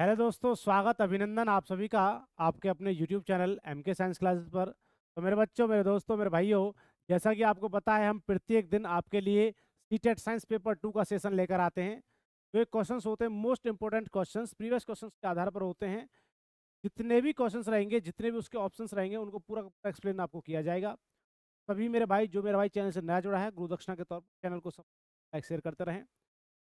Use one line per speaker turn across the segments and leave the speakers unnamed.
hello दोस्तों स्वागत अभिनंदन आप सभी का आपके अपने YouTube channel M K science classes पर तो मेरे बच्चों मेरे दोस्तों मेरे भाइयों जैसा कि आपको पता है हम प्रत्येक दिन आपके लिए C TET science paper two का सेशन लेकर आते हैं जो एक क्वेश्चन होते हैं most important question previous question के आधार पर होते हैं जितने भी क्वेश्चन रहेंगे जितने भी उसके ऑप्शन रहेंगे उनको पूरा एक्सप्लेन आपको किया जाएगा सभी मेरे भाई जो मेरे भाई चैनल से नया जुड़ा है गुरुदक्षिणा के तौर पर चैनल को सब लाइक शेयर करते रहें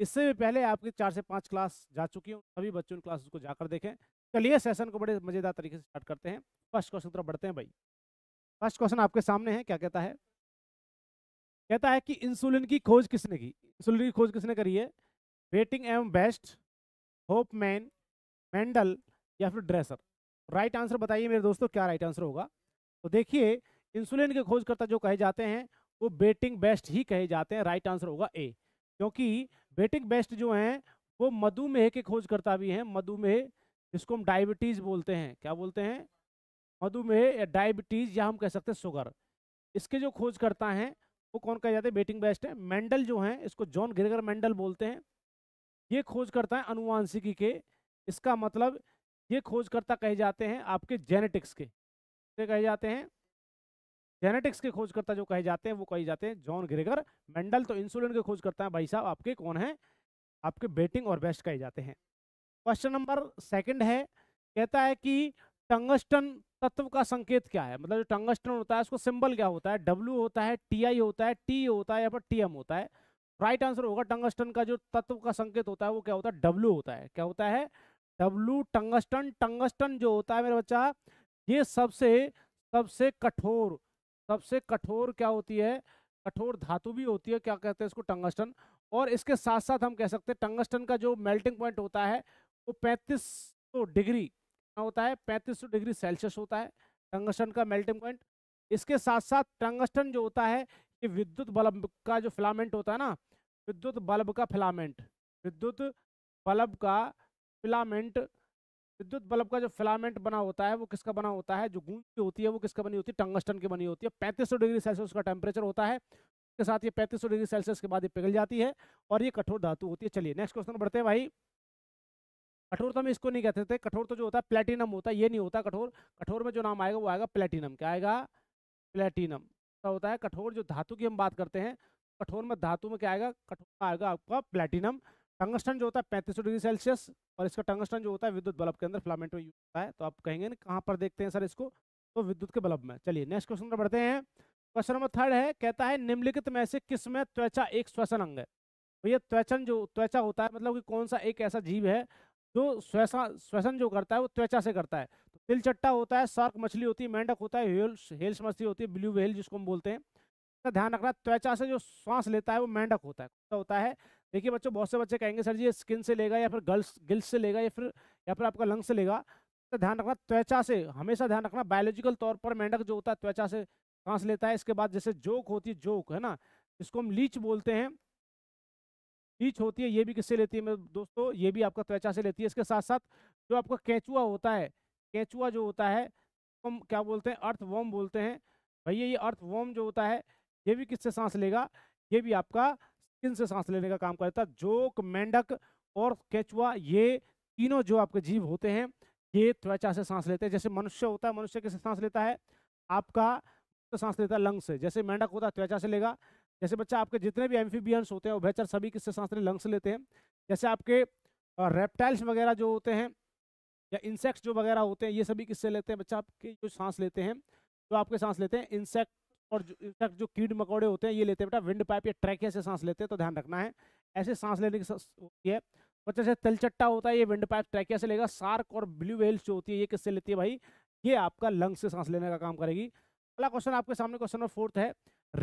इससे भी पहले आपकी चार से पाँच क्लास जा चुकी हूँ सभी बच्चों क्लास को जाकर देखें चलिए सेशन को बड़े मज़ेदार तरीके से स्टार्ट करते हैं फर्स्ट क्वेश्चन तरफ बढ़ते हैं भाई फर्स्ट क्वेश्चन आपके सामने है क्या कहता है कहता है कि इंसुलिन की खोज किसने की इंसुलिन की खोज किसने करी है वेटिंग एम बेस्ट होप मैन मेंडल या फिर ड्रेसर राइट आंसर बताइए मेरे दोस्तों क्या राइट आंसर होगा तो देखिए इंसुलिन के खोजकर्ता जो कहे जाते हैं वो बेटिंग बेस्ट ही कहे जाते हैं राइट आंसर होगा ए क्योंकि बेटिक बेस्ट जो हैं वो मधुमेह के खोजकर्ता भी हैं मधुमेह जिसको हम डायबिटीज़ बोलते हैं क्या बोलते हैं मधुमेह या डायबिटीज़ या हम कह सकते हैं शुगर इसके जो खोजकर्ता हैं वो कौन कहे जाते हैं बेटिंग बेस्ट है मेंडल जो हैं इसको जॉन ग्रेगर मेंडल बोलते हैं ये खोजकर्ता है अनुवांशिकी के इसका मतलब ये खोजकर्ता कहे जाते हैं आपके जेनेटिक्स के कहे जाते हैं जेनेटिक्स के खोजकर्ता जो कहे जाते हैं वो कहे जाते हैं जॉन ग्रेगर मेंडल तो इंसुलिन के खोजकर्ता हैं भाई साहब आपके कौन हैं आपके बेटिंग और बेस्ट कहे जाते हैं क्वेश्चन नंबर सेकंड है कहता है कि टंगस्टन तत्व का संकेत क्या है मतलब जो टंगस्टन होता है उसको सिंबल क्या होता है डब्ल्यू होता है टी आई होता है टी होता है या फिर टी एम होता है राइट आंसर होगा टंगस्टन का जो तत्व का संकेत होता है वो क्या होता है डब्ल्यू होता है क्या होता है डब्ल्यू टंगस्टन टंगस्टन जो होता है मेरा बच्चा ये सबसे सबसे कठोर सबसे कठोर क्या होती है कठोर धातु भी होती है क्या कहते हैं इसको टंगस्टन और इसके साथ साथ हम कह सकते हैं टंगस्टन का जो मेल्टिंग पॉइंट होता है वो पैंतीस डिग्री होता है पैंतीस डिग्री सेल्सियस होता है टंगस्टन का मेल्टिंग पॉइंट इसके साथ साथ टंगस्टन जो होता है ये विद्युत बल्ब का जो फिलामेंट होता है ना विद्युत बल्ब का फिलामेंट विद्युत बल्ब का फिलामेंट विद्युत बल्ब का जो फिलामेंट बना होता है वो किसका बना होता है जो गूंज होती है वो किसका बनी होती है टंगस्टन की बनी होती है पैंतीस डिग्री सेल्सियस का टेम्परेचर होता है इसके साथ ये पैंतीस डिग्री सेल्सियस के बाद ये पिघल जाती है और ये कठोर धातु होती है चलिए नेक्स्ट क्वेश्चन बढ़ते हैं भाई तो हम इसको नहीं कहते थे कठोर तो जो होता है प्लेटिनम होता है ये नहीं होता कठोर कठोर में जो नाम आएगा वो आएगा प्लेटिनम क्या आएगा प्लेटिनम का होता है कठोर जो धातु की हम बात करते हैं कठोर में धातु में क्या आएगा कठोर आएगा आपका प्लेटिनम टंगस्टन जो होता है पैंतीस डिग्री सेल्सियस और इसका टंगस्टन जो होता है विद्युत बल्ब के अंदर फिलामेंट में यूज होता है तो आप कहेंगे ना कहाँ पर देखते हैं सर इसको तो विद्युत के बल्ब में चलिए नेक्स्ट क्वेश्चन पर बढ़ते हैं क्वेश्चन नंबर थर्ड है कहता है निम्नलिखित में से किस में त्वचा एक श्वसन अंग है भैया तो त्वचन जो त्वचा होता है मतलब कि कौन सा एक ऐसा जीव है जो श्वसन श्वसन जो करता है वो त्वचा से करता है तो तिलचट्टा होता है सार्क मछली होती है मेंढक होता है हेल्स मछली होती है ब्लू व्हेल जिसको हम बोलते हैं ध्यान रखना त्वचा से जो श्वास लेता है वो मेंढक होता है होता है देखिए बच्चों बहुत से बच्चे कहेंगे सर जी ये स्किन से लेगा या फिर गल्स गिल्स से लेगा या फिर या फिर आपका लंग्स से लेगा तो ध्यान रखना त्वचा से हमेशा ध्यान रखना बायोलॉजिकल तौर पर मेंढक जो होता है त्वचा से सांस लेता है इसके बाद जैसे जोक होती है जोक है ना इसको हम लीच बोलते हैं लीच होती है ये भी किससे लेती है मेरे दोस्तों ये भी आपका त्वचा से लेती है इसके साथ साथ जो आपका कैचुआ होता है कैचुआ जो होता है हम क्या बोलते हैं अर्थ वॉम बोलते हैं भैया ये अर्थ वॉम जो होता है ये भी किससे सांस लेगा ये भी आपका किन से सांस लेने का काम करता है जोक मेंढक और केचुआ ये तीनों जो आपके जीव होते हैं ये त्वचा से सांस लेते हैं जैसे मनुष्य होता है मनुष्य कैसे सांस लेता है आपका तो सांस लेता है लंग से जैसे मेंढक होता है त्वचा से लेगा जैसे बच्चा आपके जितने भी एम्फीबियंस होते हैं उभयचर सभी किससे सांस लेते लंग से लेते हैं जैसे आपके रेप्टाइल्स वगैरह जो होते हैं या इंसेक्ट्स जो वगैरह होते हैं ये सभी किससे लेते हैं बच्चा आपके जो सांस लेते हैं जो आपके सांस लेते हैं इंसेक्ट और जो, जो कीड़ मकोड़े होते हैं ये लेते हैं बेटा विंड पाइप या ट्रैके से सांस लेते हैं तो ध्यान रखना है ऐसे सांस लेने की होती है बच्चे से तलचट्टा होता है ये विंड पाइप ट्रैकिया से लेगा सार्क और ब्लू वेल्स जो होती है ये किससे लेती है भाई ये आपका लंग्स से सांस लेने का काम करेगी अगला क्वेश्चन आपके सामने क्वेश्चन नंबर फोर्थ है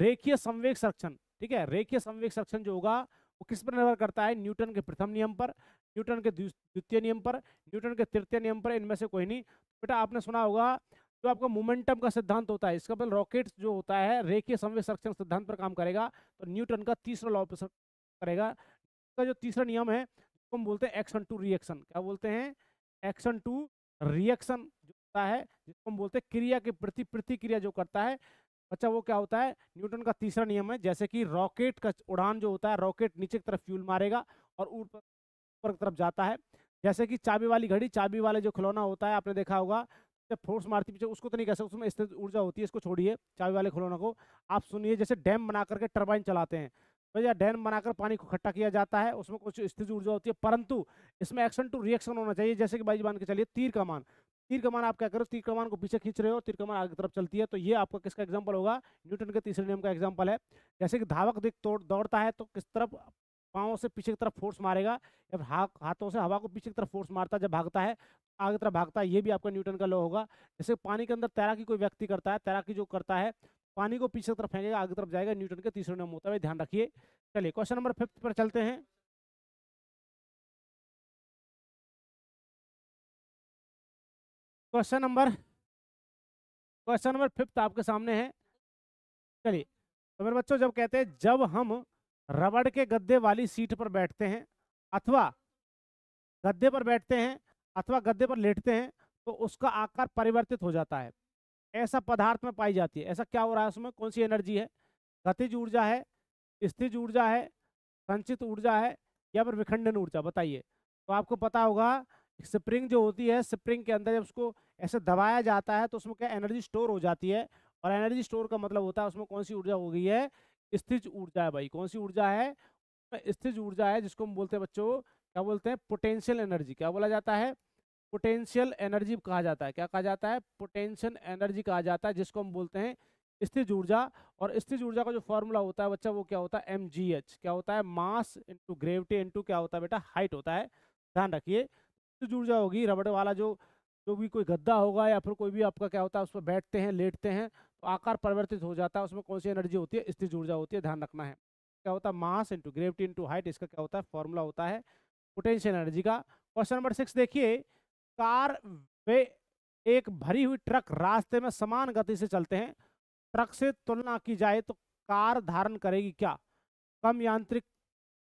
रेखीय संवेग संरक्षण ठीक है रेखीय संवेग संरक्षण जो होगा वो किस पर निर्भर करता है न्यूटन के प्रथम नियम पर न्यूटन के द्वितीय नियम पर न्यूटन के तृतीय नियम पर इनमें से कोई नहीं बेटा आपने सुना होगा जो तो आपका मोमेंटम का सिद्धांत होता है इसका मतलब रॉकेट जो होता है रेखीय समय संरक्षण सिद्धांत पर काम करेगा तो न्यूटन का तीसरा लॉ पर करेगा का जो तीसरा नियम है जिसको हम बोलते हैं एक्शन टू रिएक्शन क्या बोलते हैं एक्शन टू रिएक्शन जो होता है जिसको हम बोलते हैं क्रिया के प्रति प्रतिक्रिया जो करता है अच्छा वो क्या होता है न्यूटन का तीसरा नियम है जैसे कि रॉकेट का उड़ान जो होता है रॉकेट नीचे की तरफ फ्यूल मारेगा और ऊपर ऊपर की तरफ जाता है जैसे कि चाबी वाली घड़ी चाबी वाले जो खिलौना होता है आपने देखा होगा जब फोर्स मारती पीछे उसको तो नहीं कह सकते उसमें स्थित ऊर्जा होती है इसको छोड़िए चाबी वाले खिलौना को आप सुनिए जैसे डैम बना करके टर्बाइन चलाते हैं भैया तो डैम बनाकर पानी को इकट्ठा किया जाता है उसमें कुछ स्थिर ऊर्जा होती है परंतु इसमें एक्शन टू रिएक्शन होना चाहिए जैसे कि भाई मान के चलिए तीर कमान तीर कमान आप क्या करो तीर कमान को पीछे खींच रहे हो तीर कमान आगे तरफ चलती है तो ये आपका किसका एग्जाम्पल होगा न्यूटन के तीसरे नियम का एग्जाम्पल है जैसे कि धावक दिख तोड़ दौड़ता है तो किस तरफ पाँव से पीछे की तरफ फोर्स मारेगा जब हा, हाथों से हवा को पीछे की तरफ फोर्स मारता है जब भागता है आगे तरफ भागता है ये भी आपका न्यूटन का लॉ होगा जैसे पानी के अंदर तैराकी कोई व्यक्ति करता है तैराकी जो करता है पानी को पीछे तरफ फेंकेगा आगे तरफ जाएगा न्यूटन के तीसरे नियम होता है ध्यान रखिए चलिए क्वेश्चन नंबर फिफ्थ पर चलते हैं question number question number fifth आपके सामने है चलिए तो मेरे बच्चों जब कहते हैं जब हम रबड़ के गद्दे वाली सीट पर बैठते हैं अथवा गद्दे पर बैठते हैं अथवा गद्दे पर लेटते हैं तो उसका आकार परिवर्तित हो जाता है ऐसा पदार्थ में पाई जाती है ऐसा क्या हो रहा है उसमें कौन सी एनर्जी है गतिज ऊर्जा है स्थिज ऊर्जा है संचित ऊर्जा है या फिर विखंडन ऊर्जा बताइए तो आपको पता होगा स्प्रिंग जो होती है स्प्रिंग के अंदर जब उसको ऐसे दबाया जाता है तो उसमें क्या एनर्जी स्टोर हो जाती है और एनर्जी स्टोर का मतलब होता है उसमें कौन सी ऊर्जा हो गई है स्थिज ऊर्जा है भाई कौन सी ऊर्जा है स्थिज ऊर्जा है जिसको हम बोलते हैं बच्चों क्या बोलते हैं पोटेंशियल एनर्जी क्या बोला जाता है पोटेंशियल एनर्जी कहा जाता है क्या कहा जाता है पोटेंशियल एनर्जी कहा जाता है जिसको हम बोलते हैं स्थिज ऊर्जा और स्थिज ऊर्जा का जो फॉर्मूला होता है बच्चा वो क्या होता है एम क्या होता है मास इंटू ग्रेविटी इंटू क्या होता है बेटा हाइट होता है ध्यान रखिए स्थिज ऊर्जा होगी रबड़ वाला जो जो भी कोई गद्दा होगा या फिर कोई भी आपका क्या होता है उस पर बैठते हैं लेटते हैं आकार परिवर्तित हो जाता है उसमें कौन सी एनर्जी होती है स्थिर ऊर्जा होती है ध्यान रखना है क्या होता है mass into gravity into height इसका क्या होता है फॉर्मूला होता है पोटेंशियल एनर्जी का क्वेश्चन नंबर सिक्स देखिए कार वे एक भरी हुई ट्रक रास्ते में समान गति से चलते हैं ट्रक से तुलना की जाए तो कार धारण करेगी क्या कम यांत्रिक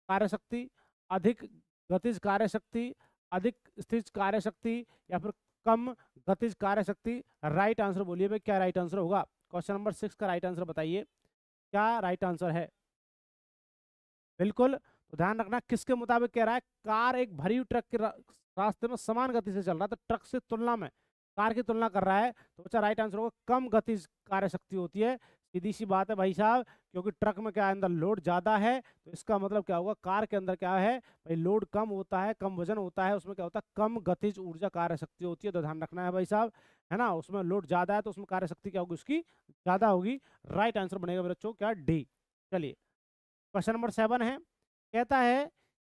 कार्यशक्ति अधिक गतिज कार्यशक्ति अधिक स्थिर कार्यशक्ति या फिर कम गतिज कार्यशक्ति राइट आंसर बोलिए भाई क्या राइट आंसर होगा क्वेश्चन नंबर सिक्स का राइट आंसर बताइए क्या राइट आंसर है बिल्कुल तो ध्यान रखना किसके मुताबिक कह रहा है कार एक भरी हुई ट्रक के रास्ते में समान गति से चल रहा है तो ट्रक से तुलना में कार की तुलना कर रहा है तो बच्चा राइट आंसर होगा कम गति कार्य शक्ति होती है सीधी सी बात है भाई साहब क्योंकि ट्रक में क्या है अंदर लोड ज़्यादा है तो इसका मतलब क्या होगा कार के अंदर क्या है भाई लोड कम होता है कम वजन होता है उसमें क्या होता है कम गतिज ऊर्जा कार्य शक्ति होती है तो ध्यान रखना है भाई साहब है ना उसमें लोड ज़्यादा है तो उसमें कार्य शक्ति क्या होगी उसकी ज़्यादा होगी राइट आंसर बनेगा मेरे बच्चों क्या डी चलिए क्वेश्चन नंबर सेवन है कहता है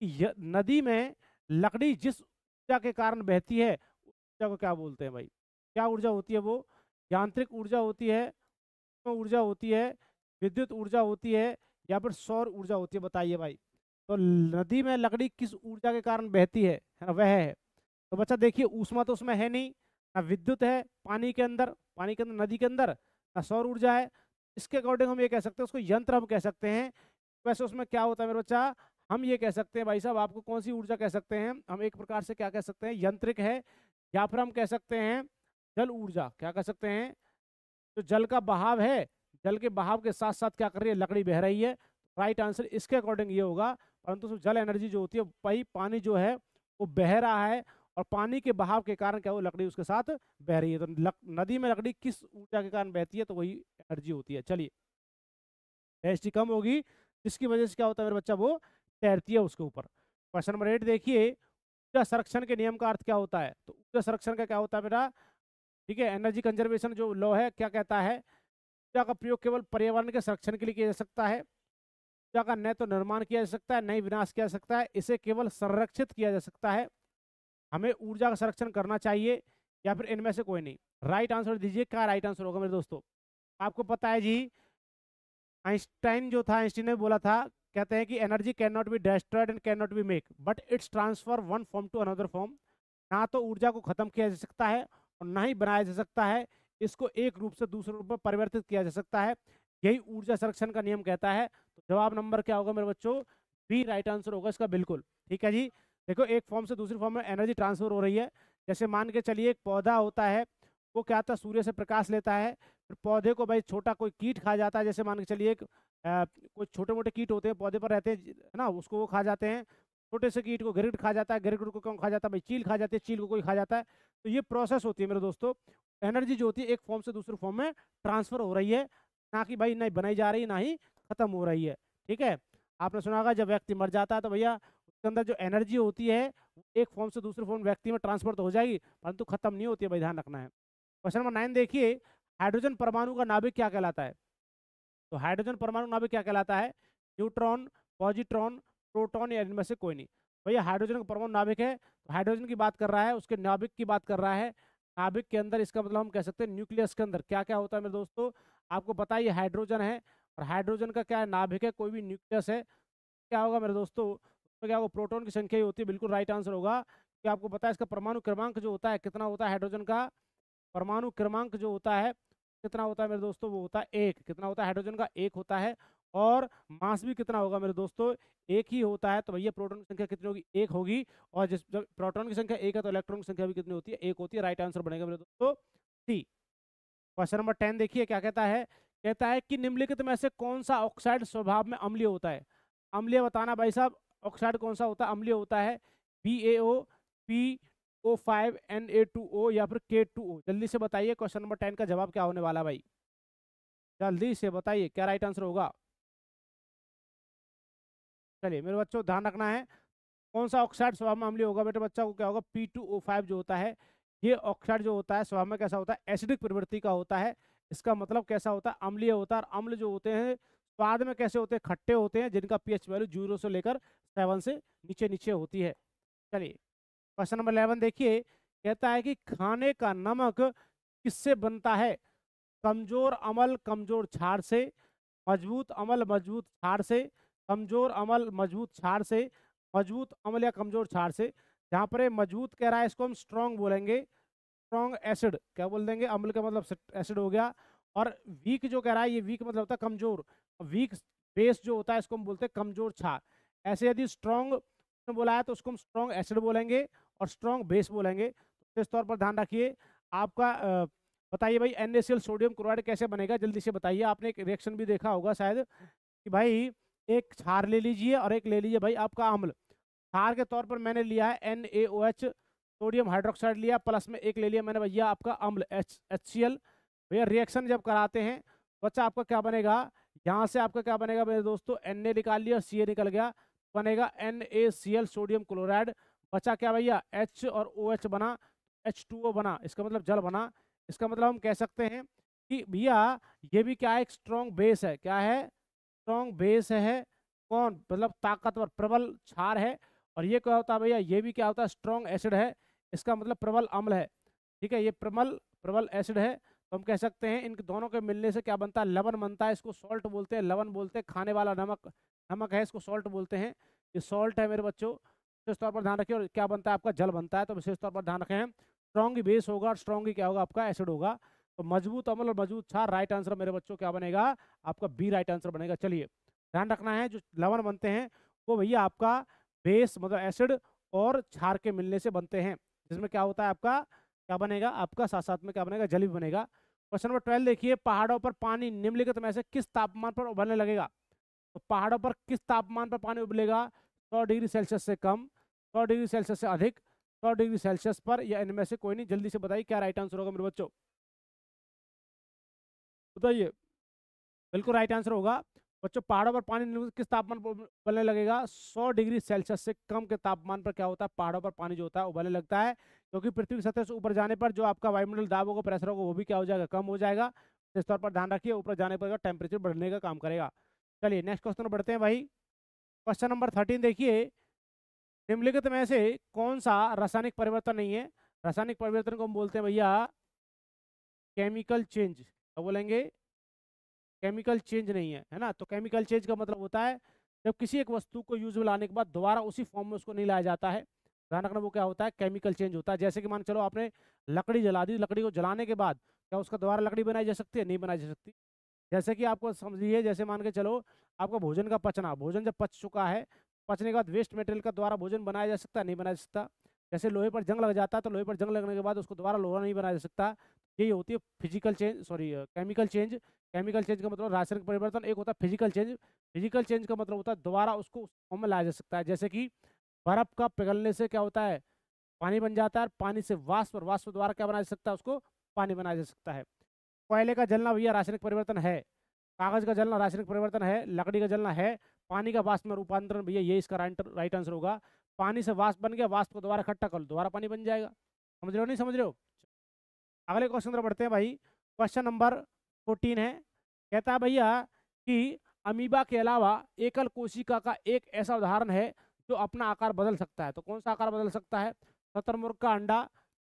कि नदी में लकड़ी जिस ऊर्जा के कारण बहती है ऊर्जा को क्या बोलते हैं भाई क्या ऊर्जा होती है वो यांत्रिक ऊर्जा होती है ऊर्जा होती है विद्युत ऊर्जा होती है या फिर सौर ऊर्जा होती है बताइए भाई तो नदी में लकड़ी किस ऊर्जा के कारण बहती है ना हाँ, वह है तो बच्चा देखिए ऊष्मा तो उसमें है नहीं ना विद्युत है पानी के अंदर पानी के अंदर नदी के अंदर ना सौर ऊर्जा है इसके अकॉर्डिंग हम ये कह सकते हैं उसको यंत्र हम कह सकते हैं वैसे उसमें क्या होता है मेरे बच्चा हम ये कह सकते हैं भाई साहब आपको कौन सी ऊर्जा कह सकते हैं हम एक प्रकार से क्या कह सकते हैं यंत्रिक है या फिर हम कह सकते हैं जल ऊर्जा क्या कह सकते हैं तो जल का बहाव है जल के बहाव के साथ साथ क्या कर रही है लकड़ी बह रही है राइट आंसर इसके अकॉर्डिंग ये होगा परंतु जल एनर्जी जो होती है पाई पानी जो है वो बह रहा है और पानी के बहाव के कारण क्या वो लकड़ी उसके साथ बह रही है तो लक, नदी में लकड़ी किस ऊर्जा के कारण बहती है तो वही एनर्जी होती है चलिए एच कम होगी जिसकी वजह से क्या होता है मेरा बच्चा वो तैरती है उसके ऊपर क्वेश्चन नंबर एट देखिए ऊर्जा संरक्षण के नियम का अर्थ क्या होता है तो ऊर्जा संरक्षण का क्या होता है मेरा ठीक है एनर्जी कंजर्वेशन जो लॉ है क्या कहता है ऊर्जा का प्रयोग केवल पर्यावरण के संरक्षण के लिए किया जा सकता है ऊर्जा का न तो निर्माण किया जा सकता है न ही विनाश किया जा सकता है इसे केवल संरक्षित किया जा सकता है हमें ऊर्जा का संरक्षण करना चाहिए या फिर इनमें से कोई नहीं राइट आंसर दीजिए क्या राइट आंसर होगा मेरे दोस्तों आपको पता है जी आइंस्टाइन जो था आइंस्टीन ने बोला था कहते हैं कि energy cannot be destroyed and cannot be make but it's transfer one form to another form ना तो ऊर्जा को खत्म किया जा सकता है और ना ही बनाया जा सकता है इसको एक रूप से दूसरे रूप में परिवर्तित किया जा सकता है यही ऊर्जा संरक्षण का नियम कहता है तो जवाब नंबर क्या होगा मेरे बच्चों बी राइट आंसर होगा इसका बिल्कुल ठीक है जी देखो एक फॉर्म से दूसरी फॉर्म में एनर्जी ट्रांसफर हो रही है जैसे मान के चलिए एक पौधा होता है वो क्या होता है सूर्य से प्रकाश लेता है फिर पौधे को भाई छोटा कोई कीट खा जाता है जैसे मान के चलिए एक कोई छोटे मोटे कीट होते हैं पौधे पर रहते हैं ना उसको वो खा जाते हैं छोटे से कीट को गिरगिट खा जाता है गिरगिट को कौन खा जाता है भाई चील खा जाती है चील को कोई खा जाता है तो ये प्रोसेस होती है मेरे दोस्तों एनर्जी जो होती है एक फॉर्म से दूसरे फॉर्म में ट्रांसफर हो रही है ना कि भाई नहीं बनाई जा रही ना ही खत्म हो रही है ठीक है आपने सुना होगा जब व्यक्ति मर जाता है तो भैया उसके अंदर जो एनर्जी होती है एक फॉर्म से दूसरे फॉर्म व्यक्ति में ट्रांसफर तो हो जाएगी परंतु खत्म नहीं होती है भाई ध्यान रखना है क्वेश्चन नंबर नाइन देखिए हाइड्रोजन परमाणु का नाभिक क्या कहलाता है तो हाइड्रोजन परमाणु नाभिक क्या कहलाता है न्यूट्रॉन पॉजिट्रॉन प्रोटॉन या इनमें से कोई नहीं भैया हाइड्रोजन का परमाणु नाभिक है तो हाइड्रोजन की बात कर रहा है उसके नाभिक की बात कर रहा है नाभिक के अंदर इसका मतलब हम कह सकते हैं न्यूक्लियस के अंदर क्या क्या होता है मेरे दोस्तों आपको पता हाइड्रोजन है और हाइड्रोजन का क्या है नाभिक है कोई भी न्यूक्लियस है क्या होगा मेरे दोस्तों उसमें तो क्या होगा प्रोटोन की संख्या ही होती है बिल्कुल राइट आंसर होगा कि आपको पता है इसका परमाणु क्रमांक जो होता है कितना होता है हाइड्रोजन का परमाणु क्रमांक जो होता है कितना होता है मेरे दोस्तों वो होता है एक कितना होता है हाइड्रोजन का एक होता है और मास भी कितना होगा मेरे दोस्तों एक ही होता है तो भैया प्रोटॉन की संख्या कितनी होगी एक होगी और जिस जब प्रोटॉन की संख्या एक है तो इलेक्ट्रॉन की संख्या भी कितनी होती है एक होती है राइट आंसर बनेगा मेरे दोस्तों सी क्वेश्चन नंबर टेन देखिए क्या कहता है कहता है कि निम्नलिखित में से कौन सा ऑक्साइड स्वभाव में अम्लीय होता है अम्लीय बताना भाई साहब ऑक्साइड कौन सा होता है अम्लीय होता है B A O P O five N A two O या फिर के टू ओ जल्दी से बताइए क्वेश्चन नंबर टेन का जवाब क्या होने वाला भाई जल्दी से बताइए क्या राइट आंसर होगा चलिए मेरे बच्चों ध्यान रखना है कौन सा ऑक्साइड स्वभाव में अम्लीय होगा बेटे बच्चा को क्या होगा पी टू ओ फाइव जो होता है ये ऑक्साइड जो होता है स्वभाव में कैसा होता है एसिडिक प्रवृत्ति का होता है इसका मतलब कैसा होता है अम्लीय होता है और अम्ल जो होते हैं स्वाद में कैसे होते हैं खट्टे होते हैं जिनका एच वैल्यू जीरो से लेकर सेवन से नीचे नीचे होती है चलिए क्वेश्चन नंबर इलेवन देखिए कहता है कि खाने का नमक किससे बनता है कमजोर अमल कमजोर छार से मजबूत अमल मजबूत छार से कमज़ोर अमल मजबूत छार से मजबूत अमल या कमज़ोर छार से यहाँ पर मजबूत कह रहा है इसको हम स्ट्रॉन्ग बोलेंगे स्ट्रॉन्ग एसिड क्या बोल देंगे अम्ल का मतलब एसिड हो गया और वीक जो कह रहा है ये वीक मतलब होता है कमज़ोर वीक बेस जो होता है इसको हम बोलते हैं कमज़ोर छार ऐसे यदि स्ट्रॉन्ग बोला है तो उसको हम स्ट्रॉन्ग एसिड बोलेंगे और स्ट्रॉन्ग बेस बोलेंगे तो इस तौर पर ध्यान रखिए आपका बताइए भाई एन सोडियम क्लोराइड कैसे बनेगा जल्दी से बताइए आपने एक रिएक्शन भी देखा होगा शायद कि भाई एक छार ले लीजिए और एक ले लीजिए भाई आपका अम्ल छार के तौर पर मैंने लिया है N A O H sodium hydroxide लिया प्लस में एक ले लिया मैंने भैया आपका अम्ल एच एच सी एल भैया रिएक्शन जब कराते हैं बच्चा आपका क्या बनेगा यहाँ से आपका क्या बनेगा मेरे दोस्तों एन ए निकाल लिया सी ए निकल गया बनेगा N A C L sodium chloride बच्चा क्या भैया एच और ओ OH एच बना एच टू ओ बना इसका मतलब जल बना इसका मतलब हम कह सकते हैं कि भैया ये भी क्या है एक स्ट्रॉन्ग बेस है क्या है स्ट्रॉन्ग बेस है कौन मतलब ताकतवर प्रबल छार है और ये क्या होता है भैया ये भी क्या होता है स्ट्रॉन्ग एसिड है इसका मतलब प्रबल अम्ल है ठीक है ये प्रबल प्रबल एसिड है तो हम कह सकते हैं इनके दोनों के मिलने से क्या बनता है लवन बनता है इसको सॉल्ट बोलते हैं लवन बोलते हैं खाने वाला नमक नमक है इसको सॉल्ट बोलते हैं ये सॉल्ट है मेरे बच्चों विशेष तौर पर ध्यान रखिए और क्या बनता है आपका जल बनता है तो विशेष तौर पर ध्यान रखें स्ट्रॉन्ग बेस होगा और स्ट्रॉन्ग क्या होगा आपका एसिड होगा तो मजबूत अमल और मतलब मजबूत छार राइट आंसर मेरे बच्चों क्या बनेगा आपका बी राइट आंसर बनेगा चलिए ध्यान रखना है जो लवण बनते हैं वो भैया आपका बेस मतलब एसिड और छार के मिलने से बनते हैं जिसमें क्या होता है आपका क्या बनेगा आपका साथ साथ में क्या बनेगा जली बनेगा क्वेश्चन नंबर ट्वेल्व देखिए पहाड़ों पर पानी निम्नलिखित में से किस तापमान पर उबलने लगेगा तो पहाड़ों पर किस तापमान पर पानी उबलेगा सौ डिग्री सेल्सियस से कम सौ डिग्री सेल्सियस से अधिक सौ डिग्री सेल्सियस पर या इनमें से कोई नहीं जल्दी से बताइए क्या राइट आंसर होगा मेरे बच्चों बताइए बिल्कुल राइट आंसर होगा बच्चों पहाड़ों पर पानी किस तापमान पर उबलने लगेगा 100 डिग्री सेल्सियस से कम के तापमान पर क्या होता है पहाड़ों पर पानी जो होता है उबलने लगता है क्योंकि पृथ्वी सतह से ऊपर जाने पर जो आपका वायुमंडल दाब होगा प्रेशर होगा वो भी क्या हो जाएगा कम हो जाएगा इस तौर पर ध्यान रखिए ऊपर जाने पर टेम्परेचर बढ़ने का काम करेगा चलिए नेक्स्ट क्वेश्चन बढ़ते हैं भाई क्वेश्चन नंबर थर्टीन देखिए निम्नलिखित में से कौन सा रासायनिक परिवर्तन नहीं है रासायनिक परिवर्तन को हम बोलते हैं भैया केमिकल चेंज क्या बोलेंगे केमिकल चेंज नहीं है है ना तो केमिकल चेंज का मतलब होता है जब किसी एक वस्तु को यूज में लाने के बाद दोबारा उसी फॉर्म में उसको नहीं लाया जाता है ध्यान रखना वो क्या होता है केमिकल चेंज होता है जैसे कि मान चलो आपने लकड़ी जला दी लकड़ी को जलाने के बाद क्या उसका दोबारा लकड़ी बनाई जा सकती है नहीं बनाई जा सकती जैसे कि आपको समझिए जैसे मान के चलो आपका भोजन का पचना भोजन जब पच चुका है पचने के बाद वेस्ट मटेरियल का द्वारा भोजन बनाया जा सकता नहीं बनाया जा सकता जैसे लोहे पर जंग लग जाता है तो लोहे पर जंग लगने के बाद उसको दोबारा लोहा नहीं बनाया जा सकता यही होती है physical change sorry chemical change chemical change का मतलब रासायनिक परिवर्तन एक होता है फिजिकल चेंज फिजिकल चेंज का मतलब होता है दोबारा उसको फॉर्म में लाया जा सकता है जैसे कि बर्फ़ का पिघलने से क्या होता है पानी बन जाता है पानी से वाष्प और वाष्प द्वारा क्या बनाया जा सकता है उसको पानी बनाया जा सकता है कोयले का जलना भैया रासायनिक परिवर्तन है कागज़ का जलना रासायनिक परिवर्तन है लकड़ी का जलना है पानी का वाष्प में रूपांतरण भैया ये इसका राइट आंसर होगा पानी से वाष्प बन गया वाष्प को दोबारा इकट्ठा कर दोबारा पानी बन जाएगा समझ रहे हो नहीं समझ रहे हो अगले क्वेश्चन तरफ बढ़ते हैं भाई क्वेश्चन नंबर फोर्टीन है कहता है भैया कि अमीबा के अलावा एकल कोशिका का एक ऐसा उदाहरण है जो अपना आकार बदल सकता है तो कौन सा आकार बदल सकता है शतरमुर्ग का अंडा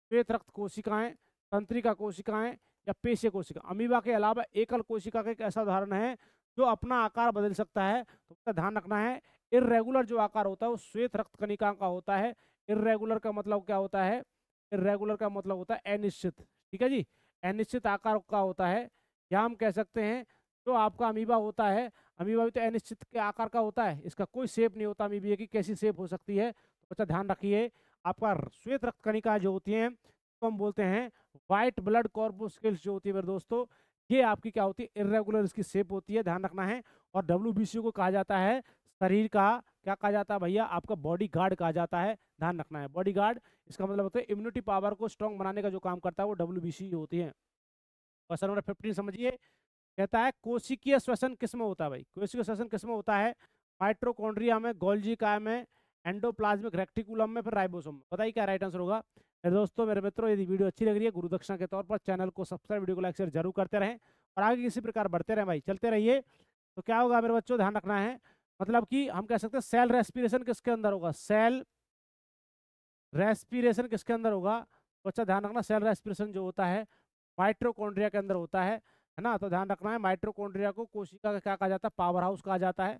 श्वेत रक्त कोशिकाएँ तंत्रिका कोशिकाएँ या पेशे कोशिका अमीबा के अलावा एकल कोशिका का एक ऐसा उदाहरण है जो अपना आकार बदल सकता है तो उसका ध्यान रखना है इरेगुलर जो आकार होता है वो श्वेत रक्त कणिका का होता है इरेगुलर का मतलब क्या होता है इरेगुलर का मतलब होता है अनिश्चित ठीक है जी अनिश्चित आकार का होता है या हम कह सकते हैं जो आपका अमीबा होता है अमीबा भी तो अनिश्चित के आकार का होता है इसका कोई सेप नहीं होता अमीबिया की कैसी सेप हो सकती है तो बच्चा ध्यान रखिए आपका श्वेत रक्त कणिका जो होती है तो हम बोलते हैं वाइट ब्लड कॉर्पोस्किल्स जो होती है मेरे दोस्तों ये आपकी क्या होती है इरेगुलर इसकी सेप होती है ध्यान रखना है और डब्ल्यू को कहा जाता है शरीर का क्या कहा जाता है भैया आपका बॉडी गार्ड कहा जाता है ध्यान रखना है बॉडी गार्ड इसका मतलब होता है इम्यूनिटी पावर को स्ट्रॉन्ग बनाने का जो काम करता है वो डब्ल्यू होती है क्वेश्चन नंबर फिफ्टीन समझिए कहता है कोशिकीय श्वसन किस में होता है भाई कोशिकीय श्वसन किस में होता है माइट्रोकॉन्ड्रिया में गोल्जी कायम में एंडोप्लाज्मिक रेक्टिकुलम में फिर राइबोसोम में बताइए क्या राइट आंसर होगा मेरे दोस्तों मेरे मित्रों यदि वीडियो अच्छी लग रही है गुरुदक्षिणा के तौर पर चैनल को सब्सक्राइब वीडियो को लाइक शेयर जरूर करते रहें और आगे किसी प्रकार बढ़ते रहें भाई चलते रहिए तो क्या होगा मेरे बच्चों ध्यान रखना है मतलब कि हम कह सकते हैं सेल रेस्पिरेशन किसके अंदर होगा सेल रेस्पिरेशन किसके अंदर होगा बच्चा तो ध्यान रखना सेल रेस्पिरेशन जो होता है माइट्रोकोन्ड्रिया के अंदर होता है है ना तो ध्यान रखना है माइट्रोकोन्ड्रिया को कोशिका का क्या कहा जाता है पावर हाउस कहा जाता है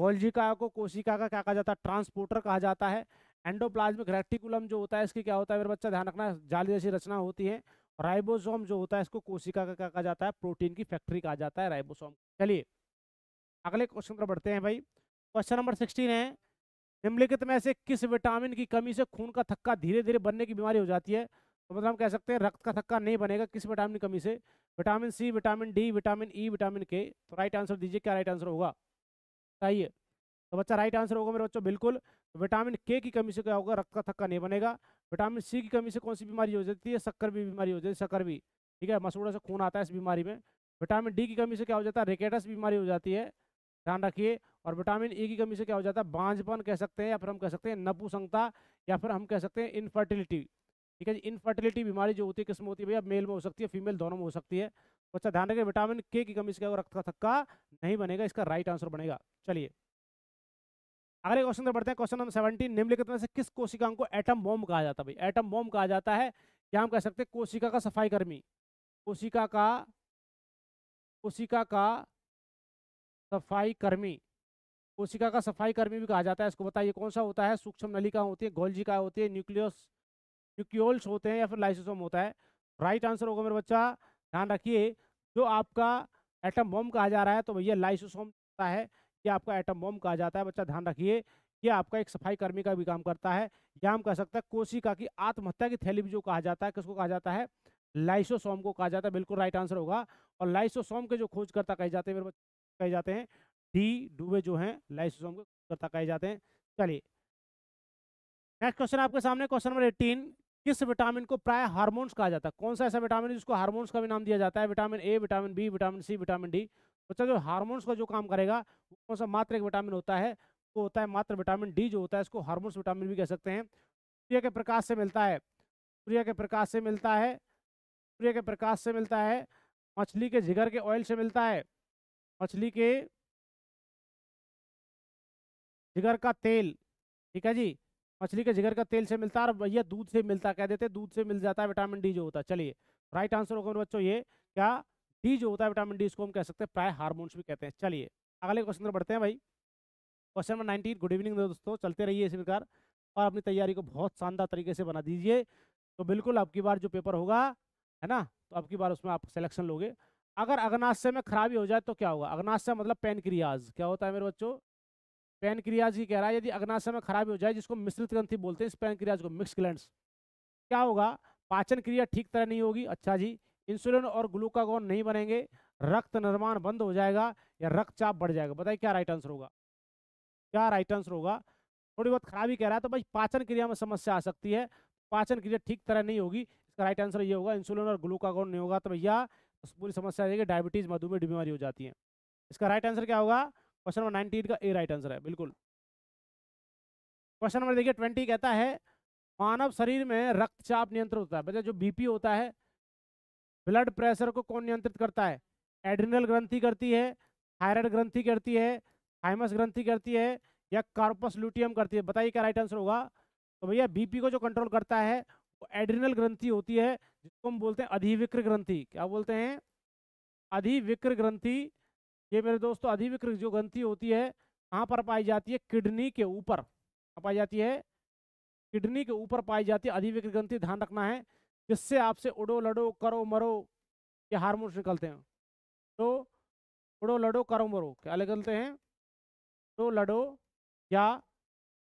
गोल्जिका को कोशिका का क्या कहा जाता है ट्रांसपोर्टर कहा जाता है एंडोप्लाज्मिक रेक्टिकुलम जो होता है इसकी क्या होता है मेरे बच्चा ध्यान रखना जाली जैसी रचना होती है राइबोसोम जो होता है इसको कोशिका का क्या कहा जाता है प्रोटीन की फैक्ट्री कहा जाता है राइबोसोम चलिए अगले क्वेश्चन पर बढ़ते हैं भाई क्वेश्चन नंबर सिक्सटीन है निम्नलिखित में से किस विटामिन की कमी से खून का थक्का धीरे धीरे बनने की बीमारी हो जाती है तो मतलब हम कह सकते हैं रक्त का थक्का नहीं बनेगा किस विटामिन की कमी से vitamin C vitamin D vitamin E vitamin K तो राइट आंसर दीजिए क्या राइट आंसर होगा चाहिए तो बच्चा राइट आंसर होगा मेरे बच्चों बिल्कुल तो विटामिन के की कमी से क्या होगा रक्त का थक्का नहीं बनेगा विटामिन सी की कमी से कौन सी बीमारी हो जाती है शक्कर भी बीमारी हो जाती है शक्कर भी ठीक है मसूड़ा से खून आता है इस बीमारी में विटामिन डी की कमी से क्या हो जाता है रिकेटस बीमारी हो जाती है ध्यान रखिए और विटामिन ई e की कमी से क्या हो जाता है बांझपन कह सकते हैं या फिर हम कह सकते हैं नपुसंगता या फिर हम कह सकते हैं इनफर्टिलिटी ठीक है जी इनफर्टिलिटी बीमारी जो होती है किस्म होती है भैया मेल में हो सकती है फीमेल दोनों में हो सकती है बच्चा तो ध्यान रखिए विटामिन के की कमी से क्या रक्त का थक्का नहीं बनेगा इसका राइट आंसर बनेगा चलिए अगले क्वेश्चन पर बढ़ते हैं क्वेश्चन नंबर सेवनटीन निम्नलिखित में से किस कोशिकाओं को एटम बॉम्ब कहा जाता है भाई एटम बॉम्ब कहा जाता है या हम कह सकते हैं कोशिका का सफाई कर्मी कोशिका का कोशिका का सफाई कर्मी कोशिका का सफाई कर्मी भी कहा जाता है इसको बताइए कौन सा होता है सूक्ष्म नलिका होती है का होती है न्यूक्लियस न्यूक्योल्स होते हैं या फिर लाइसोसोम होता है राइट आंसर होगा मेरे बच्चा ध्यान रखिए जो आपका एटम बम कहा जा रहा है तो भैया लाइसोसोम होता है ये आपका एटम बम कहा जाता है बच्चा ध्यान रखिए ये आपका एक सफाई कर्मी का भी काम करता है या हम कह सकते हैं कोशिका की आत्महत्या की थैली भी जो कहा जाता है किसको कहा जाता है लाइसोसोम को कहा जाता है बिल्कुल राइट आंसर होगा और लाइसोसोम के जो खोजकर्ता कहे जाते हैं मेरे बच्चे कहे जाते हैं डी डूबे जो हैं लाइसोसोम के करता कहे जाते हैं चलिए नेक्स्ट क्वेश्चन आपके सामने क्वेश्चन नंबर एटीन किस विटामिन को प्राय हार्मोन्स कहा जाता है कौन सा ऐसा विटामिन है जिसको हार्मोन्स का भी नाम दिया जाता है vitamin A vitamin B vitamin C vitamin D बच्चा जो तो हार्मोन्स का जो काम करेगा वो कौन सा मात्र एक विटामिन होता है वो होता है मात्र विटामिन डी जो होता है इसको हार्मोन्स विटामिन भी कह सकते हैं सूर्य के प्रकाश से मिलता है सूर्य के प्रकाश से मिलता है सूर्य के प्रकाश से मिलता है मछली के जिगर के ऑयल से मिलता है मछली के जिगर का तेल ठीक है जी मछली के जिगर का तेल से मिलता है और भैया दूध से मिलता कह देते दूध से मिल जाता है विटामिन डी जो होता है चलिए राइट आंसर होगा बच्चों ये क्या डी जो होता है विटामिन डी इसको हम कह सकते हैं प्राय हार्मोन्स भी कहते हैं चलिए अगले क्वेश्चन पर बढ़ते हैं भाई question number nineteen good evening दोस्तों चलते रहिए इसी प्रकार और अपनी तैयारी को बहुत शानदार तरीके से बना दीजिए तो बिल्कुल अब की बार जो पेपर होगा है ना तो अब की बार उसमें आप सिलेक्शन लोगे अगर अग्नाशय में खराबी हो जाए तो क्या होगा अग्नाशय मतलब पेनक्रियाज क्या होता है मेरे बच्चों पेन क्रियाज ही कह रहा है यदि अग्नाशय में खराबी हो जाए जिसको मिश्रित ग्रंथि बोलते हैं इस पेन क्रियाज को मिक्स ग्लैंड क्या होगा पाचन क्रिया ठीक तरह नहीं होगी अच्छा जी इंसुलिन और ग्लूकागोन नहीं बनेंगे रक्त निर्माण बंद हो जाएगा या रक्तचाप बढ़ जाएगा बताइए क्या राइट आंसर होगा क्या राइट आंसर होगा थोड़ी बहुत खराबी कह रहा है तो भाई पाचन क्रिया में समस्या आ सकती है पाचन क्रिया ठीक तरह नहीं होगी इसका राइट आंसर ये होगा इंसुलिन और ग्लूकागोन नहीं होगा तो भैया पूरी समस्या है कि डायबिटीज़ मधुमेह बीमारी हो जाती है इसका राइट आंसर क्या होगा क्वेश्चन नंबर नाइनटीन का ए राइट आंसर है बिल्कुल क्वेश्चन नंबर देखिए ट्वेंटी कहता है मानव शरीर में रक्तचाप नियंत्रित होता है बच्चा मतलब जो बीपी होता है ब्लड प्रेशर को कौन नियंत्रित करता है एड्रिनल ग्रंथि करती है थायराइड ग्रंथि करती है थाइमस ग्रंथि करती है या कार्पस लूटियम करती है बताइए क्या राइट आंसर होगा तो भैया बीपी को जो कंट्रोल करता है एड्रिनल ग्रंथि होती है जिसको हम बोलते हैं अधिविक्र ग्रंथि क्या बोलते हैं अधिविक्र ग्रंथि ये मेरे दोस्तों अधिविक्र जो ग्रंथि होती है कहाँ पर पाई जाती है किडनी के ऊपर कहाँ पाई जाती है किडनी के ऊपर पाई जाती है अधिविक्र ग्रंथि ध्यान रखना है जिससे आपसे उड़ो लड़ो करो मरो ये हारमोन्स निकलते हैं तो उड़ो लड़ो करो मरो क्या निकलते हैं तो लड़ो या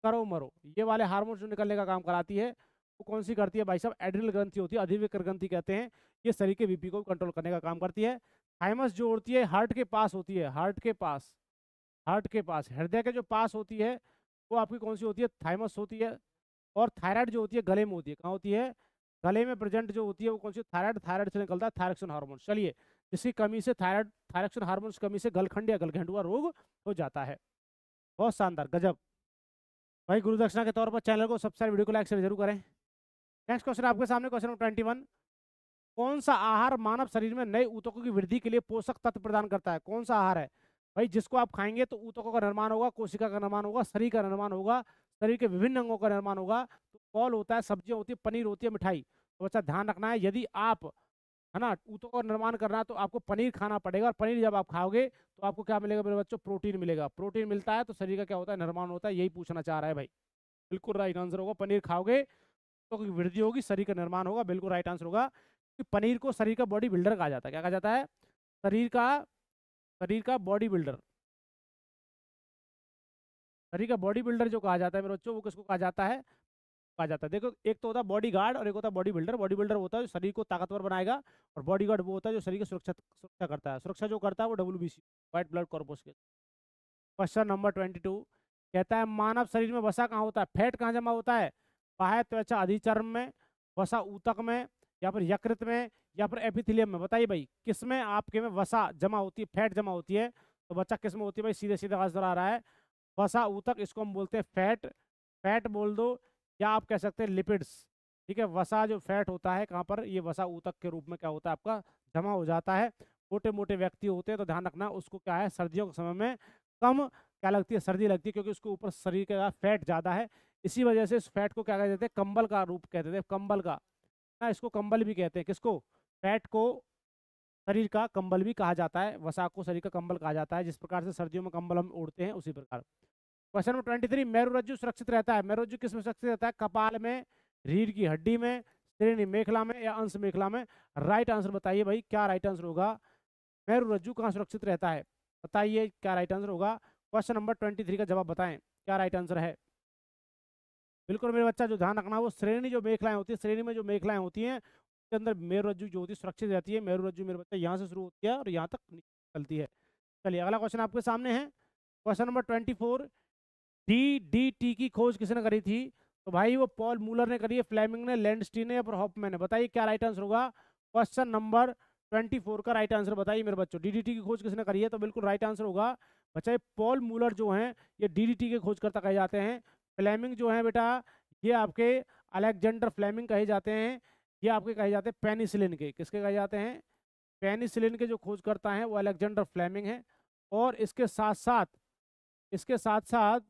करो मरो ये वाले हारमोन्स निकलने का काम कराती है वो कौन सी करती है भाई साहब एड्रिल ग्रंथि होती है अधिविकर ग्रंथि कहते हैं ये शरीर के बीपी को कंट्रोल करने का काम करती है थाइमस जो होती है हार्ट के पास होती है हार्ट के पास हार्ट के पास हृदय के जो पास होती है वो आपकी कौन सी होती है थाइमस होती है और थायराइड जो होती है गले में होती है कहाँ होती है गले में प्रेजेंट जो होती है वो कौन सी थायराइड थायराइड से निकलता है थायरेक्शन हार्मोन चलिए इसकी कमी से थायराइड थायरेक्शन हार्मोन की कमी से गलखंड या गलघेंडुआ रोग हो जाता है बहुत शानदार गजब वही गुरुदक्षिणा के तौर पर चैनल को सब्सक्राइब वीडियो को लाइक शेयर जरूर करें नेक्स्ट क्वेश्चन आपके सामने क्वेश्चन नंबर ट्वेंटी वन कौन सा आहार मानव शरीर में नए ऊतकों की वृद्धि के लिए पोषक तत्व प्रदान करता है कौन सा आहार है भाई जिसको आप खाएंगे तो ऊतकों का निर्माण होगा कोशिका का निर्माण होगा शरीर का निर्माण होगा शरीर के विभिन्न अंगों का निर्माण होगा तो होता है सब्जियाँ होती है पनीर होती है मिठाई तो बच्चा ध्यान रखना है यदि आप है ना ऊतकों का निर्माण करना है तो आपको पनीर खाना पड़ेगा और पनीर जब आप खाओगे तो आपको क्या मिलेगा मेरे बच्चों प्रोटीन मिलेगा प्रोटीन मिलता है तो शरीर का क्या होता है निर्माण होता है यही पूछना चाह रहा है भाई बिल्कुल राइट आंसर होगा पनीर खाओगे तो की वृद्धि होगी शरीर का निर्माण होगा बिल्कुल राइट आंसर होगा कि पनीर को शरीर का बॉडी बिल्डर कहा जाता है क्या कहा जाता है शरीर का शरीर का बॉडी बिल्डर शरीर का बॉडी बिल्डर जो कहा जाता है मेरे बच्चों वो किसको कहा जाता है कहा जाता है देखो एक तो होता है बॉडी गार्ड और एक होता है बॉडी बिल्डर बॉडी बिल्डर होता है जो शरीर को ताकतवर बनाएगा और बॉडी गार्ड वो होता है जो शरीर की सुरक्षा सुरक्षा करता है सुरक्षा जो करता है वो W B C white blood corpus के क्वेश्चन नंबर ट्वेंटी टू कहता है मानव शरीर में वसा कहाँ होता है फैट कहाँ जमा होता है बाह्य त्वचा तो अच्छा अधिचर्म में वसा ऊतक में या फिर यकृत में या फिर एपिथिलियम में बताइए भाई किस में आपके में वसा जमा होती है फैट जमा होती है तो बच्चा किस में होती है भाई सीधे सीधे आंसर आ रहा है वसा ऊतक इसको हम बोलते हैं फैट फैट बोल दो या आप कह सकते हैं लिपिड्स ठीक है वसा जो फैट होता है कहाँ पर ये वसा ऊतक के रूप में क्या होता है आपका जमा हो जाता है मोटे मोटे व्यक्ति होते हैं तो ध्यान रखना उसको क्या है सर्दियों के समय में कम क्या लगती है सर्दी लगती है क्योंकि उसके ऊपर शरीर का फैट ज़्यादा है इसी वजह से इस फैट को क्या कह देते हैं कंबल का रूप कहते थे कंबल का ना इसको कंबल भी कहते हैं किसको फैट को शरीर का कंबल भी कहा जाता है वसा को शरीर का कंबल कहा जाता है जिस प्रकार से सर्दियों में कंबल हम ओढ़ते हैं उसी प्रकार क्वेश्चन नंबर ट्वेंटी थ्री मेरुरज्जु सुरक्षित रहता है मेरुरज्जु किस में सुरक्षित रहता है कपाल में रीढ़ की हड्डी में श्रेणी मेखला में या अंश मेखला में राइट आंसर बताइए भाई क्या राइट आंसर होगा मेरुरज्जु कहाँ सुरक्षित रहता है बताइए क्या राइट आंसर होगा क्वेश्चन नंबर ट्वेंटी थ्री का जवाब बताएं क्या राइट आंसर है बिल्कुल मेरे बच्चा जो ध्यान रखना वो श्रेणी जो मेखलाएं होती है श्रेणी में जो मेखलाएं होती हैं उसके अंदर मेरुरज्जु जो होती है सुरक्षित रहती है मेरुरज्जु मेरे बच्चा यहाँ से शुरू होती है और यहाँ तक निकलती है चलिए अगला क्वेश्चन आपके सामने है question number twenty four D D T की खोज किसने करी थी तो भाई वो पॉल मूलर ने करी है फ्लैमिंग ने लैंडस्टी ने और हॉपमैन ने बताइए क्या राइट आंसर होगा क्वेश्चन नंबर ट्वेंटी फोर का राइट आंसर बताइए मेरे बच्चों टी की खोज किसने करी है तो बिल्कुल राइट आंसर होगा बच्चा पॉल मूलर जो है ये डीडीटी के खोजकर्ता कहे जाते हैं फ्लेमिंग जो है बेटा ये आपके अलेक्जेंडर फ्लेमिंग कहे जाते हैं ये आपके कहे जाते हैं पेनिसिलिन के किसके कहे जाते हैं पेनिसिलिन के जो खोजकर्ता हैं वो अलेक्जेंडर फ्लेमिंग है और इसके साथ साथ इसके साथ साथ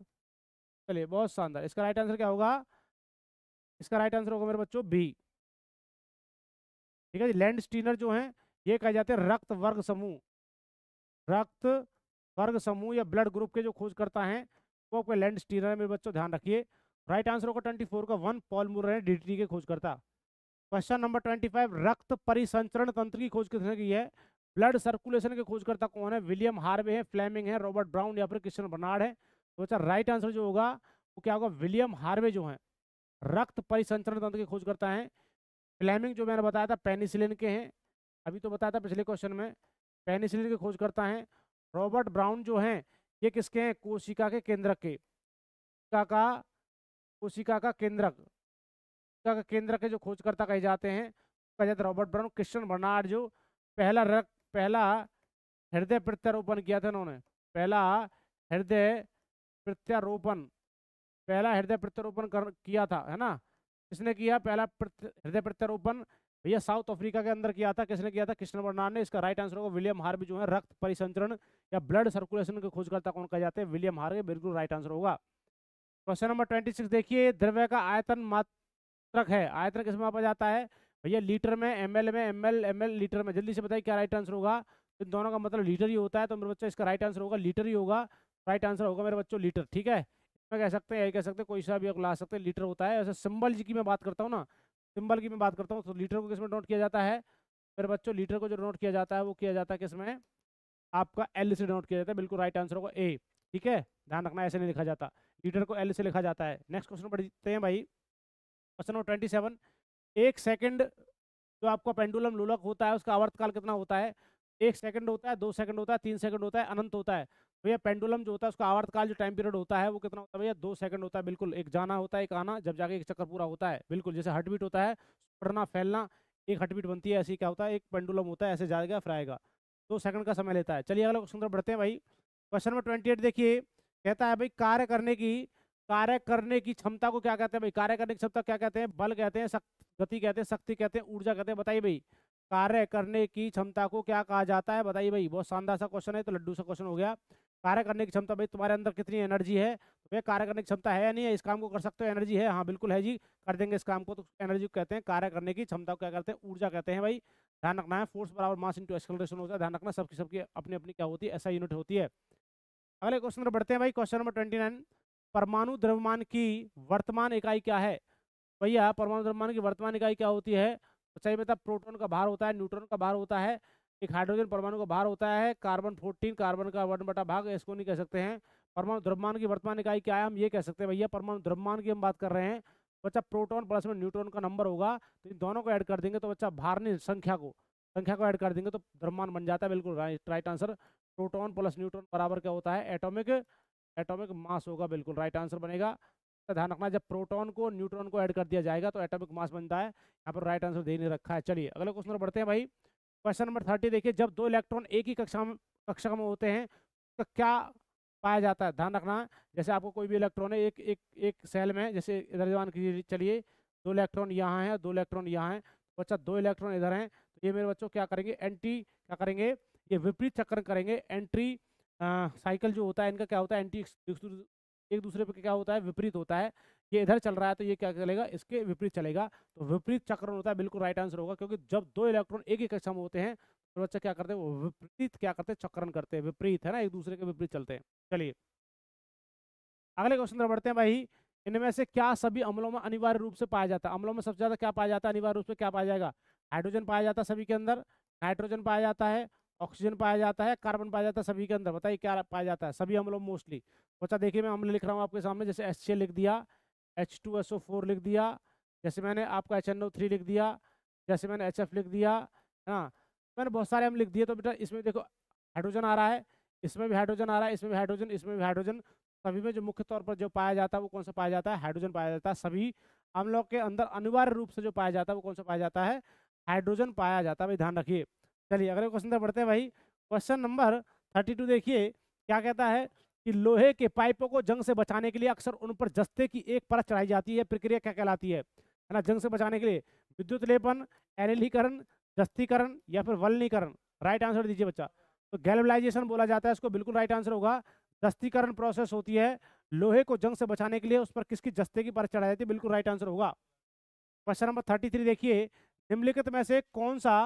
चलिए बहुत शानदार इसका राइट आंसर क्या होगा इसका राइट आंसर होगा मेरे बच्चों बी ठीक है जी लैंड स्टीनर जो हैं ये कहे जाते हैं रक्त वर्ग समूह रक्त वर्ग समूह या ब्लड ग्रुप के जो खोजकर्ता हैं वो आपके लैंड स्टीनर है मेरे बच्चों ध्यान रखिए राइट आंसर होगा ट्वेंटी का वन पॉल मुलर है डीटी के खोज करता क्वेश्चन नंबर ट्वेंटी फाइव रक्त परिसंचरण तंत्र की खोज किसने की है ब्लड सर्कुलेशन के खोजकर्ता कौन है विलियम हार्वे है फ्लेमिंग है रॉबर्ट ब्राउन या फिर क्रिश्चन बर्नार्ड है तो बच्चा राइट आंसर जो होगा वो क्या होगा विलियम हार्वे जो है रक्त परिसंचरण तंत्र के खोजकर्ता है फ्लेमिंग जो मैंने बताया था पेनिसिलिन के हैं अभी तो बताया था पिछले क्वेश्चन में पेनिसिलिन के खोजकर्ता हैं रॉबर्ट ब्राउन जो हैं ये किसके हैं कोशिका के केंद्रक के कोशिका का कोशिका का केंद्रक कोशिका का केंद्रक के जो खोजकर्ता कहे जाते हैं कहा जाता रॉबर्ट ब्राउन क्रिश्चन बर्नार्ड जो पहला रक पहला हृदय प्रत्यारोपण किया था उन्होंने पहला हृदय प्रत्यारोपण पहला हृदय प्रत्यारोपण कर किया था है ना किसने किया पहला हृदय प्रत्यारोपण भैया साउथ अफ्रीका के अंदर किया था किसने किया था कृष्ण बर्नार्ड ने इसका राइट आंसर होगा विलियम हार्बी जो है रक्त परिसंचरण या ब्लड सर्कुलेशन के खोजकर्ता कौन कहा जाते हैं विलियम हार्गे बिल्कुल राइट आंसर होगा क्वेश्चन नंबर ट्वेंटी सिक्स देखिए द्रव्य का आयतन मात्रक है आयतन किस मापा जाता है भैया लीटर में एम एल में M L M L litre में जल्दी से बताइए क्या राइट आंसर होगा इन दोनों का मतलब लीटर ही होता है तो मेरे बच्चों इसका राइट आंसर होगा लीटर ही होगा राइट आंसर होगा मेरे बच्चों लीटर ठीक है इसमें कह सकते हैं यही कह सकते हैं कोई सा भी ला सकते हैं लीटर होता है ऐसे सिंबल जी की मैं बात करता हूँ ना सिंबल की मैं बात करता हूँ तो लीटर को किसमें नोट किया जाता है मेरे बच्चों लीटर को जो नोट किया जाता है वो किया जाता है किसमें आपका एल से डोनोट किया जाता है बिल्कुल राइट आंसर होगा ए ठीक है ध्यान रखना ऐसे नहीं लिखा जाता लीटर को एल से लिखा जाता है नेक्स्ट क्वेश्चन पढ़ते हैं भाई क्वेश्चन नंबर ट्वेंटी सेवन एक सेकेंड जो आपका पेंडुलम लोलक होता है उसका आवर्तकाल कितना होता है एक सेकंड होता है दो सेकंड होता है तीन सेकंड होता है अनंत होता है भैया पेंडुलम जो होता है उसका आवर्तकाल जो टाइम पीरियड होता है वो कितना होता है भैया दो सेकंड होता है बिल्कुल एक जाना होता है एक आना जब जाके एक चक्कर पूरा होता है बिल्कुल जैसे हटबीट होता है पढ़ना फैलना एक हटबीट बनती है ऐसी क्या होता है एक पेंडुलम होता है ऐसे जाएगा फिर आएगा दो सेकंड का समय लेता है चलिए अगला क्वेश्चन तरफ बढ़ते हैं भाई क्वेश्चन नंबर ट्वेंटी एट देखिए कहता है भाई कार्य करने की कार्य करने की क्षमता को क्या कहते हैं भाई कार्य करने की क्षमता क्या कहते हैं बल कहते हैं गति कहते हैं शक्ति कहते हैं ऊर्जा कहते हैं बताइए भाई कार्य करने की क्षमता को क्या कहा जाता है बताइए भाई बहुत शानदार सा क्वेश्चन है तो लड्डू सा क्वेश्चन हो गया कार्य करने की क्षमता भाई तुम्हारे अंदर कितनी एनर्जी है तो भैया कार्य करने की क्षमता है या नहीं है इस काम को कर सकते हो एनर्जी है हाँ बिल्कुल है जी कर देंगे इस काम को तो एनर्जी को कहते हैं कार्य करने की क्षमता को क्या कहते हैं ऊर्जा कहते हैं भाई ध्यान रखना है फोर्स बराबर मास इंटू एक्सलेशन होता है ध्यान रखना सबकी सबकी अपनी अपनी क्या होती है ऐसा यूनिट होती है अगले क्वेश्चन नंबर बढ़ते हैं भाई क्वेश्चन नंबर ट्वेंटी नाइन परमाणु द्रव्यमान की वर्तमान इकाई क्या है भैया परमाणु द्रव्यमान की वर्तमान इकाई क्या होती है तो सही बताया प्रोटोन का भार होता है न्यूट्रॉन का भार होता है एक हाइड्रोजन परमाणु का भार होता है कार्बन फोर्टीन कार्बन का वन बटा भाग इसको नहीं कह सकते हैं परमाणु द्रव्यमान की वर्तमान इकाई क्या है हम ये कह सकते हैं भैया परमाणु द्रव्यमान की हम बात कर रहे हैं बच्चा प्रोटॉन प्लस में न्यूट्रॉन का नंबर होगा तो इन दोनों को ऐड कर देंगे तो बच्चा भारनी संख्या को संख्या को ऐड कर देंगे तो ब्रह्मांड बन जाता है बिल्कुल right answer proton plus neutron बराबर क्या होता है एटोमिक एटोमिक मास होगा बिल्कुल राइट आंसर बनेगा ध्यान रखना जब प्रोटोन को न्यूट्रॉन को ऐड कर दिया जाएगा तो एटोमिक मास बनता है यहाँ पर राइट आंसर दे नहीं रखा है चलिए अगले क्वेश्चन पर बढ़ते हैं भाई क्वेश्चन नंबर थर्टी देखिए जब दो इलेक्ट्रॉन एक ही कक्षा में कक्षा में होते हैं तो क्या पाया जाता है ध्यान रखना जैसे आपको कोई भी इलेक्ट्रॉन है एक एक एक सेल में जैसे इधर जवान की चलिए दो इलेक्ट्रॉन यहाँ हैं दो इलेक्ट्रॉन यहाँ हैं तो बच्चा दो इलेक्ट्रॉन इधर हैं तो ये मेरे बच्चों क्या करेंगे एंटी क्या करेंगे ये विपरीत चक्कर करेंगे एंट्री साइकिल जो होता है इनका क्या होता है एंटी एक दूसरे पर क्या होता है विपरीत होता है ये इधर चल रहा है तो ये क्या चलेगा इसके विपरीत चलेगा तो विपरीत चक्रण होता है बिल्कुल राइट आंसर होगा क्योंकि जब दो इलेक्ट्रॉन एक ही कक्षा में होते हैं और बच्चा क्या करते हैं विपरीत क्या करते हैं चक्रण करते हैं विपरीत है ना एक दूसरे के विपरीत चलते हैं चलिए अगले क्वेश्चन तरफ बढ़ते हैं भाई इनमें से क्या सभी अम्लों में अनिवार्य रूप से पाया जाता है अम्लों में सबसे ज्यादा क्या पाया जाता है अनिवार्य रूप से क्या पाया जाएगा हाइड्रोजन पाया जाता है सभी के अंदर नाइट्रोजन पाया जाता है ऑक्सीजन पाया जाता है कार्बन पाया जाता है सभी के अंदर बताइए क्या पाया जाता है सभी अम्लों मोस्टली बच्चा देखिए मैं अम्ल लिख रहा हूँ आपके सामने जैसे एस लिख दिया एच लिख दिया जैसे मैंने आपका एच लिख दिया जैसे मैंने एच लिख दिया है ना मैंने बहुत सारे हम लिख दिए तो बेटा इसमें देखो हाइड्रोजन आ रहा है इसमें भी हाइड्रोजन आ रहा है इसमें भी हाइड्रोजन इसमें भी हाइड्रोजन सभी में जो मुख्य तौर पर जो पाया जाता है वो कौन सा पाया जाता है हाइड्रोजन पाया जाता है सभी हम लोग के अंदर अनिवार्य रूप से जो पाया जाता है वो कौन सा पाया जाता है हाइड्रोजन पाया जाता है भाई ध्यान रखिए चलिए अगले क्वेश्चन पर बढ़ते हैं भाई क्वेश्चन नंबर थर्टी टू देखिए क्या कहता है कि लोहे के पाइपों को जंग से बचाने के लिए अक्सर उन पर जस्ते की एक परत चढ़ाई जाती है प्रक्रिया क्या कहलाती है है ना जंग से बचाने के लिए विद्युत लेपन एनिलीकरण जस्तीकरण या फिर वलनीकरण राइट आंसर दीजिए बच्चा तो गैलबलाइजेशन बोला जाता है इसको बिल्कुल राइट आंसर होगा जस्तीकरण प्रोसेस होती है लोहे को जंग से बचाने के लिए उस पर किसकी जस्ते की परत चढ़ाई जाती है बिल्कुल राइट आंसर होगा क्वेश्चन नंबर थर्टी थ्री देखिए निम्नलिखित में से कौन सा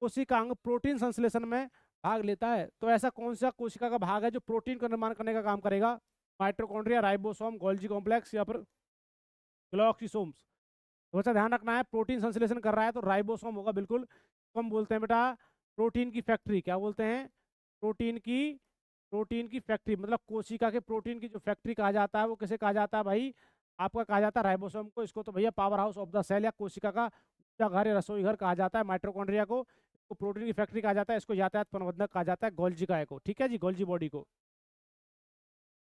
कोशिकांग प्रोटीन संश्लेषण में भाग लेता है तो ऐसा कौन सा कोशिका का भाग है जो प्रोटीन का निर्माण करने का काम करेगा माइट्रोकॉन्ड्रिया राइबोसोम गोल्जी कॉम्प्लेक्स या फिर ग्लोक्सीसोम्स तो बच्चा ध्यान रखना है प्रोटीन संश्लेषण कर रहा है तो राइबोसोम होगा बिल्कुल हम बोलते हैं बेटा प्रोटीन की फैक्ट्री क्या बोलते हैं प्रोटीन की प्रोटीन की फैक्ट्री मतलब कोशिका के प्रोटीन की जो फैक्ट्री कहा जाता है वो किसे कहा जाता है भाई आपका कहा जाता है राइबोसोम को इसको तो भैया powerhouse of the cell या कोशिका का ऊंचा घर या रसोई घर कहा जाता है माइट्रोकॉन्ड्रिया को इसको प्रोटीन की फैक्ट्री कहा जाता है इसको यातायात प्रबंधक कहा जाता है गोल्जी काय को ठीक है जी गोल्जी बॉडी को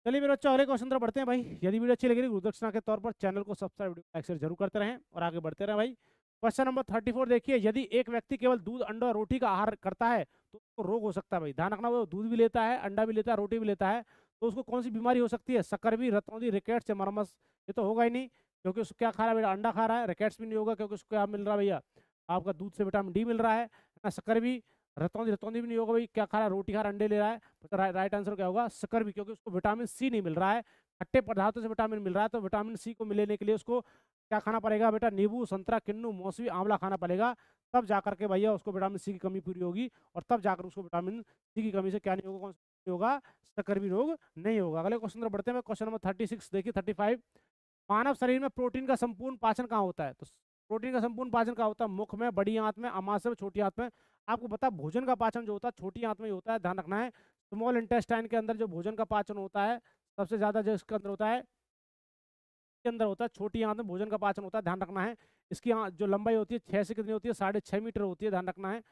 चलिए मेरे बच्चों अगले क्वेश्चन बढ़ते हैं भाई यदि वीडियो अच्छी लगी गुरुदक्षिणा के तौर पर चैनल को सब्सक्राइब लाइक शेयर जरूर करते रहें और आगे बढ़ते रहें भाई क्वेश्चन नंबर थर्टी फोर देखिए यदि एक व्यक्ति केवल दूध अंडा और रोटी का आहार करता है तो उसको रोग हो सकता है भाई ध्यान रखना वो दूध भी लेता है अंडा भी लेता है रोटी भी लेता है तो उसको कौन सी बीमारी हो सकती है भी रतौंदी रिकेट से मरमस ये तो होगा ही नहीं क्योंकि उसको क्या खा रहा है बेटा अंडा खा रहा है रिकेट्स भी नहीं होगा क्योंकि उसको क्या मिल रहा है भैया आपका दूध से विटामिन डी मिल रहा है ना भी रतौंदी रतौंदी भी नहीं होगा भाई क्या खा रहा है रोटी खा रहा है अंडे ले रहा है तो राइट आंसर क्या होगा सकर भी क्योंकि उसको विटामिन सी नहीं मिल रहा है खट्टे पदार्थों से विटामिन मिल रहा है तो विटामिन सी को मिलने के लिए उसको क्या खाना पड़ेगा बेटा नींबू संतरा किन्नू मौसमी आंवला खाना पड़ेगा तब जाकर के भैया उसको विटामिन सी की कमी पूरी होगी और तब जाकर उसको विटामिन सी की कमी से क्या नहीं होगा कौन सा होगा भी रोग नहीं होगा अगले क्वेश्चन नंबर बढ़ते हैं क्वेश्चन नंबर थर्टी सिक्स देखिए थर्टी फाइव मानव शरीर में प्रोटीन का संपूर्ण पाचन कहाँ होता है तो प्रोटीन का संपूर्ण पाचन कहाँ होता है मुख में बड़ी आंत में अमाशय में छोटी आंत में आपको पता भोजन का पाचन जो होता है छोटी आंत में ही होता है ध्यान रखना है स्मॉल इंटेस्टाइन के अंदर जो भोजन का पाचन होता है सबसे ज़्यादा जो इसके अंदर होता है के अंदर होता है छोटी आंत में भोजन का पाचन होता है ध्यान रखना है इसकी जो लंबाई होती है छः से कितनी होती है साढ़े छः मीटर होती है ध्यान रखना है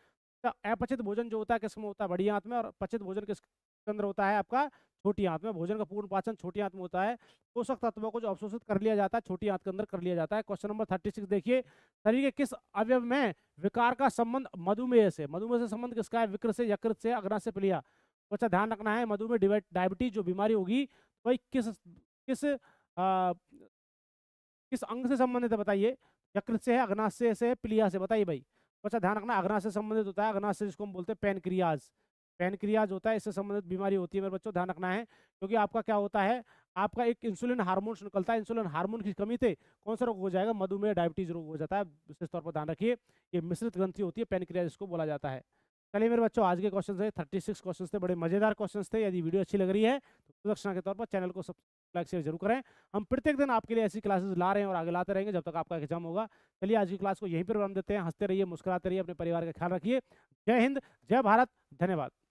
तो अपचित भोजन जो होता है किसमें होता है बड़ी आंत में और पचित भोजन किस अंदर होता है आपका छोटी आंत में भोजन का पूर्ण पाचन छोटी आंत में होता है पोषक तत्वों को जो अवशोषित कर लिया जाता है छोटी आंत के अंदर कर लिया जाता है क्वेश्चन नंबर थर्टी देखिए शरीर के किस अवयव में विकार का संबंध मधुमेह से मधुमेह से संबंध किसका है विक्र से यकृत से अग्ना से प्लिया अच्छा ध्यान रखना है मधुमेह डायबिटीज जो बीमारी होगी वही किस किस किस अंग से संबंधित है बताइए यकृत से है अग्नाशय से है प्लिया से बताइए भाई बच्चा ध्यान रखना अग्नाश से संबंधित होता है अग्नाश से जिसको हम बोलते हैं पेनक्रियाज पेनक्रियाज होता है इससे संबंधित बीमारी होती है मेरे बच्चों ध्यान रखना है क्योंकि आपका क्या होता है आपका एक इंसुलिन हार्मोन निकलता है इंसुलिन हार्मोन की कमी थे कौन सा रोग हो जाएगा मधुमेह डायबिटीज रोग हो जाता है विशेष तौर पर ध्यान रखिए ये मिश्रित ग्रंथि होती है पेनक्रियाज इसको बोला जाता है चलिए मेरे बच्चों आज के क्वेश्चन थे थर्टी सिक्स क्वेश्चन थे बड़े मजेदार क्वेश्चन थे यदि वीडियो अच्छी लग रही है तो प्रदक्षिणा के तौर पर चैनल को सब लाइक शेयर जरूर करें हम प्रत्येक दिन आपके लिए ऐसी क्लासेस ला रहे हैं और आगे लाते रहेंगे जब तक आपका एग्जाम होगा चलिए आज की क्लास को यहीं पर विराम देते हैं हंसते रहिए मुस्कुराते रहिए अपने परिवार का ख्याल रखिए जय हिंद जय भारत धन्यवाद